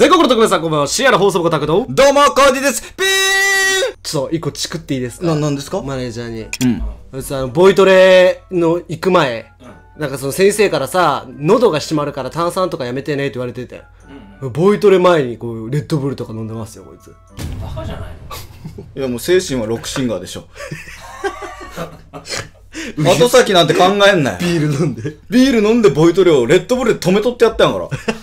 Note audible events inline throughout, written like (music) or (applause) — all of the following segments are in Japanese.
全国の特別さんこんばんは、深夜の放送部タクト。どうも、コーディです。ピーンちょっと、一個チクっていいですか何なんですかマネージャーに。うん。あの、ボイトレの行く前、うん、なんかその先生からさ、喉が締まるから炭酸とかやめてねって言われてて。うん、ボイトレ前にこう、レッドブルとか飲んでますよ、こいつ。バカじゃない (laughs) いや、もう精神はロックシンガーでしょ。(laughs) 後先なんて考えんなよ。ビール飲んで。ビール飲んでボイトレをレッドブルで止めとってやったんやから。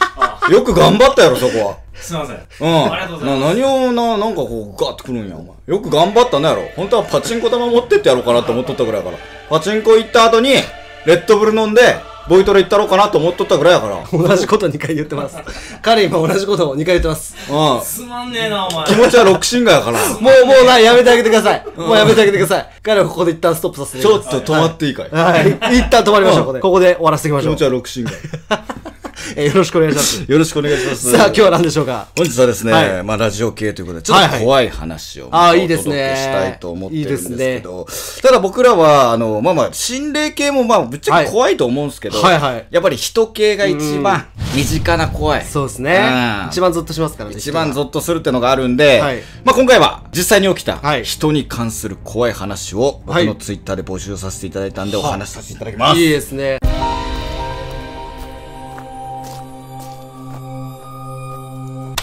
(laughs) よく頑張ったやろ、そこは。すいません。うん。ありがとうございます。な何をな、なんかこう、ガーってくるんや、お前。よく頑張ったなやろ。本当はパチンコ玉持ってってやろうかなと思っとったぐらいやから。パチンコ行った後に、レッドブル飲んで、ボイトレ行ったろうかなと思っとったぐらいやから。同じこと2回言ってます。彼今同じことを2回言ってます。うん。すまんねえな、お前。気持ちはロックシンガーやから。(laughs) もう、もうな、やめてあげてください。もうやめてあげてください。彼はここで一旦ストップさせてちょっと止まっていいかい。はい。一旦止まりましょう、ここで。ここで終わらせていきまし気持ち。はロックシンガー。えー、よろしくお願いします。(laughs) よろしくお願いします。さあ、今日は何でしょうか本日はですね、はい、まあ、ラジオ系ということで、ちょっと怖い話を、はいはい、あいいですね。したいと思ってるんですけど、いいね、ただ僕らは、あの、まあまあ、心霊系もまあ、ぶっちゃけ怖いと思うんですけど、はい、はいはい、やっぱり人系が一番身近な怖い。そうですね、うん。一番ゾッとしますからね。一番ゾッとするってのがあるんで、はい、まあ今回は実際に起きた人に関する怖い話を、僕のツイッターで募集させていただいたんで、お話しさせていただきます。いいですね。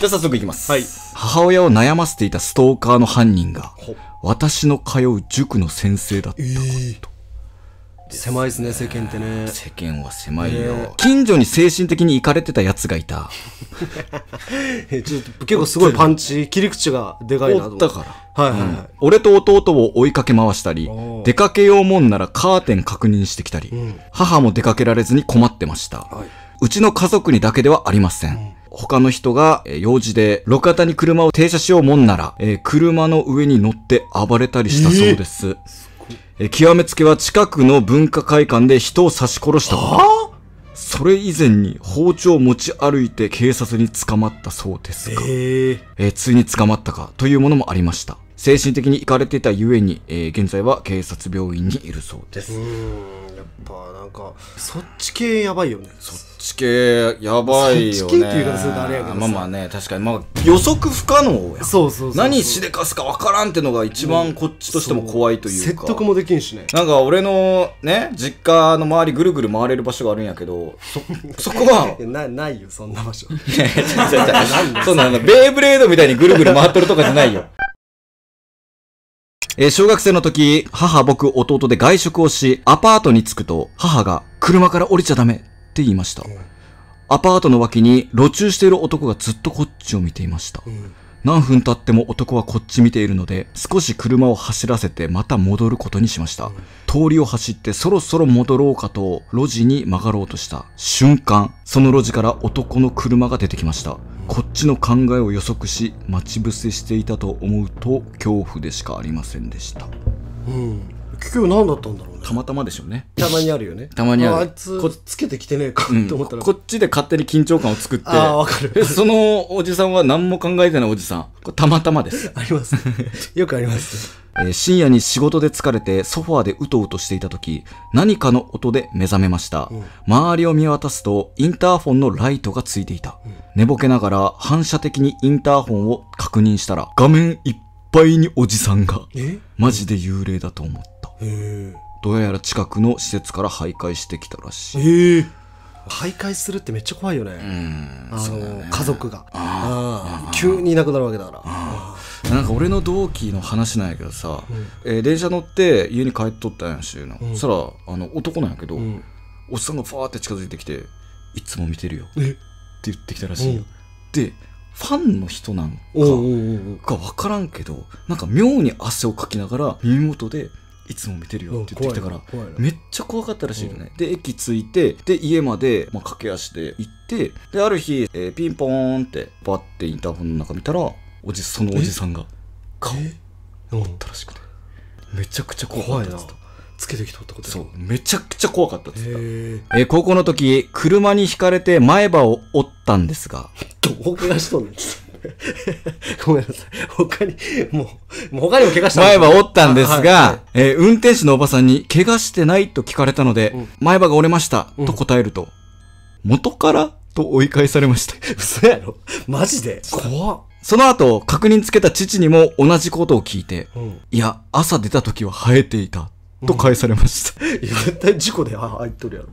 じゃあ早速いきます。はい。母親を悩ませていたストーカーの犯人が、私の通う塾の先生だったこと。えー、狭いですね、世間ってね。世間は狭いよ。えー、近所に精神的に行かれてた奴がいた。(laughs) ちょっと結構すごいパンチ、切り口がでかいなと。たから。はいはい、はいうん、俺と弟を追いかけ回したり、出かけようもんならカーテン確認してきたり、うん、母も出かけられずに困ってました。はいうちの家族にだけではありません。うん他の人が、えー、用事で、路肩に車を停車しようもんなら、えー、車の上に乗って暴れたりしたそうです。えー、極めつけは近くの文化会館で人を刺し殺したそれ以前に包丁を持ち歩いて警察に捕まったそうですが、えー、えついに捕まったかというものもありました。精神的に行かれていたゆえに、えー、現在は警察病院にいるそうです。やっぱなんかそっち系やばいよねそっち系やばいよねそっち系っていうかするとあれやけどまあまあね確かにまあ予測不可能やそうそう何しでかすか分からんってのが一番こっちとしても怖いというか、説得もできんしねなんか俺のね実家の周りぐるぐる回れる場所があるんやけどそこは (laughs) なないよそんな場所いやいや (laughs) そうなんベイブレードみたいにぐるぐる回っとるとかじゃないよえー、小学生の時、母、僕、弟で外食をし、アパートに着くと、母が、車から降りちゃダメって言いました。アパートの脇に、路中している男がずっとこっちを見ていました。何分経っても男はこっち見ているので、少し車を走らせてまた戻ることにしました。通りを走ってそろそろ戻ろうかと、路地に曲がろうとした瞬間、その路地から男の車が出てきました。こっちの考えを予測し待ち伏せしていたと思うと恐怖でしかありませんでした、うん結局何だったんだろうねたまたまでしょうねたまにあるよねたまにあるあいつこつけてきてねえかて思ったら、うん、こっちで勝手に緊張感を作ってあわかるそのおじさんは何も考えてないおじさんこれたまたまです (laughs) ありますよくありますえー、深夜に仕事で疲れてソファーでうとうとしていた時何かの音で目覚めました、うん、周りを見渡すとインターホンのライトがついていた、うん、寝ぼけながら反射的にインターホンを確認したら画面いっぱいにおじさんがマジで幽霊だと思ったどうやら近くの施設から徘徊してきたらしい。徘徊するってめっちゃ怖いよね。あの、ね、家族が急にいなくなるわけだから。なんか俺の同期の話なんやけどさ、うん、えー、電車乗って家に帰っとったんやしうん、そしたらあの男なんやけど、うん、おっさんがファーって近づいてきて「いつも見てるよ」って言ってきたらしいよ。でファンの人なんかが分からんけどなんか妙に汗をかきながら耳元で「いつも見てるよって言ってきたからめっちゃ怖かったらしいよね、で駅着いてで家まで、まあ、駆け足で行ってである日、えー、ピンポーンってバッてインターホンの中見たらおじそのおじさんが顔おったらしくてめちゃくちゃ怖いやつつけてきたってことそうめちゃくちゃ怖かったっつった、えー、高校の時車にひかれて前歯を折ったんですがどうが我しとんねん (laughs) ごめんなさい。他に、もう、もう他にも怪我した前歯折ったんですが、はい、えー、運転手のおばさんに、怪我してないと聞かれたので、うん、前歯が折れました、と答えると、うん、元からと追い返されました。(laughs) 嘘やろマジで怖っ。その後、確認つけた父にも同じことを聞いて、うん、いや、朝出た時は生えていた、と返されました、うん、絶対事故で入っとるやろ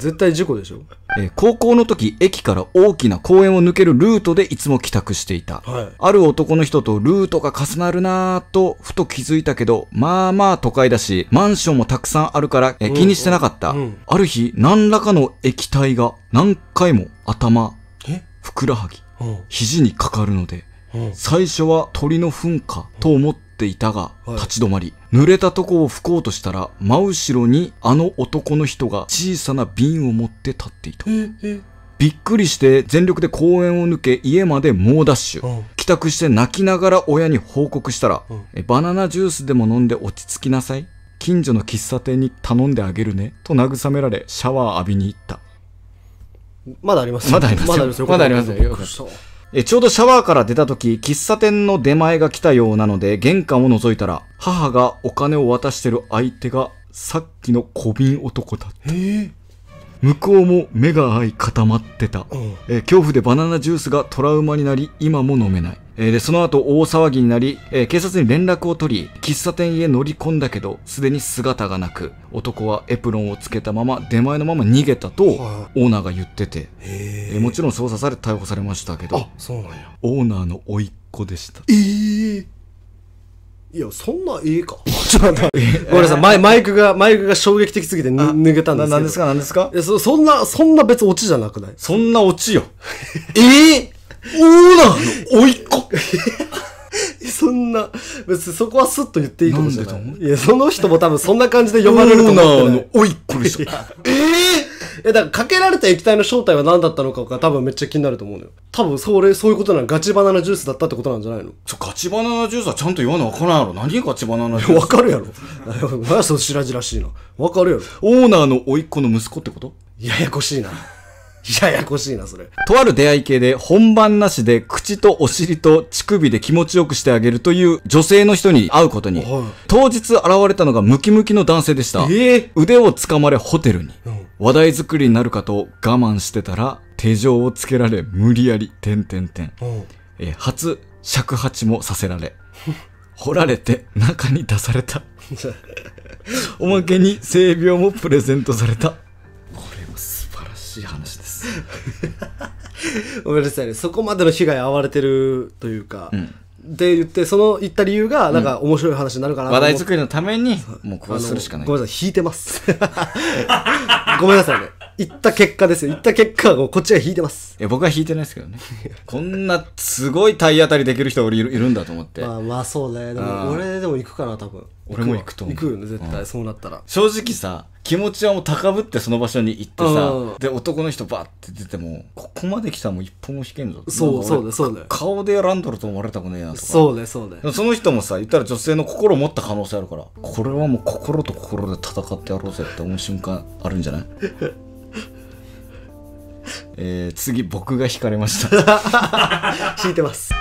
絶対事故でしょ、えー、高校の時駅から大きな公園を抜けるルートでいつも帰宅していた、はい、ある男の人とルートが重なるなとふと気づいたけどまあまあ都会だしマンションもたくさんあるから、えー、気にしてなかった、うんうん、ある日何らかの液体が何回も頭ふくらはぎ、肘にかかるので最初は鳥の糞かと思っていたが、立ち止まり、はい、濡れたとこを拭こうとしたら、真後ろにあの男の人が小さな瓶を持って立っていた。びっくりして全力で公園を抜け家まで猛ダッシュ、帰宅して泣きながら親に報告したら、バナナジュースでも飲んで落ち着きなさい近所の喫茶店に頼んであげるねと慰められシャワー浴びに行ったまだありますまだありますまだありますよまだありますよえちょうどシャワーから出た時、喫茶店の出前が来たようなので、玄関を覗いたら、母がお金を渡してる相手が、さっきの小瓶男だった。向こうも目が合い固まってた、え恐怖でバナナジュースがトラウマになり今も飲めないえで、その後大騒ぎになり、え警察に連絡を取り、喫茶店へ乗り込んだけど、すでに姿がなく、男はエプロンをつけたまま、出前のまま逃げたと、オーナーが言ってて、ええ、もちろん捜査され逮捕されましたけど、あ、そうなんや。オーナーの甥っ子でした。えーいや、そんなええか。(laughs) ちょっと (laughs) ごめんなさい、マイマイクが、マイクが衝撃的すぎて抜けたんですけど。ですか、何ですかいやそ、そんな、そんな別オチじゃなくないそんなオチよ。え (laughs) えーオーナーの甥っ子そんな、別にそこはスッと言っていいかもしれない。いや、その人も多分そんな感じで呼ばれると思ってない。オーナーの甥っ子でした。え (laughs) えー、だからかけられた液体の正体は何だったのかが多分めっちゃ気になると思うのよ。多分それ、そういうことなの。ガチバナナジュースだったってことなんじゃないのちょ、ガチバナナジュースはちゃんと言わなわからんやろ。何がガチバナナジュースわかるやろ。何 (laughs) やその白々しいな。わかるやろ。オーナーの甥っ子の息子ってことややこしいな。ややこしいな、それ。とある出会い系で本番なしで口とお尻と乳首で気持ちよくしてあげるという女性の人に会うことに、当日現れたのがムキムキの男性でした。えー、腕をつかまれホテルに、話題作りになるかと我慢してたら、手錠をつけられ無理やり、点て点。え初、尺八もさせられ、(laughs) 掘られて中に出された。(laughs) おまけに性病もプレゼントされた。これは素晴らしい話です。(laughs) ごめんなさいねそこまでの被害遭われてるというか、うんって言ってその言った理由がなんか面白い話になるかな、話題作りのためにもうこうするしかないごめんなさい引いてます (laughs) ごめんなさいね行った結果ですよ。行った結果、こっちが引いてます。いや、僕は引いてないですけどね。こんな、すごい体当たりできる人俺いるんだと思って。まあまあそうね。でも、俺でも行くかな、多分。俺も行くと思う。行くよね、絶対、うん、そうなったら。正直さ、気持ちはもう高ぶってその場所に行ってさ、で、男の人バーって出ても、ここまで来たらもう一本も引けんぞ。そうそうね、そう顔で選んどると思われたくねえなとか。そうね、そうね。その人もさ、言ったら女性の心を持った可能性あるから、これはもう心と心で戦ってやろうぜって思う瞬間あるんじゃないえー、次僕が引かれました引 (laughs) いてます